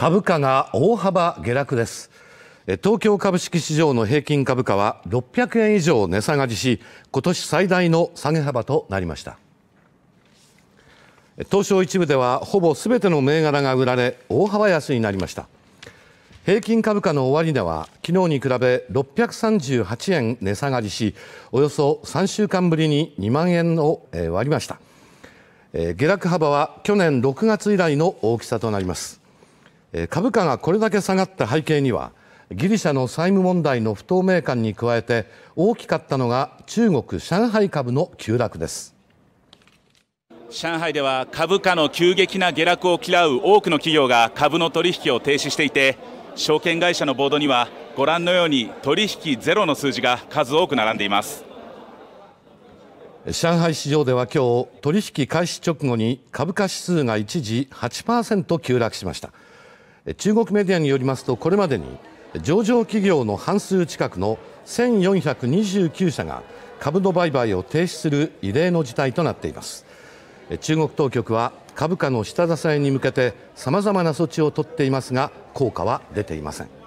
株価が大幅下落です東京株式市場の平均株価は600円以上値下がりし今年最大の下げ幅となりました東証一部ではほぼ全ての銘柄が売られ大幅安になりました平均株価の終値は昨日に比べ638円値下がりしおよそ3週間ぶりに2万円を割りました下落幅は去年6月以来の大きさとなります株価がこれだけ下がった背景にはギリシャの債務問題の不透明感に加えて大きかったのが中国上海株の急落です上海では株価の急激な下落を嫌う多くの企業が株の取引を停止していて証券会社のボードにはご覧のように取引ゼロの数字が数多く並んでいます上海市場では今日取引開始直後に株価指数が一時8%急落しました。中国メディアによりますとこれまでに上場企業の半数近くの1429社が株の売買を停止する異例の事態となっています中国当局は株価の下支えに向けてさまざまな措置を取っていますが効果は出ていません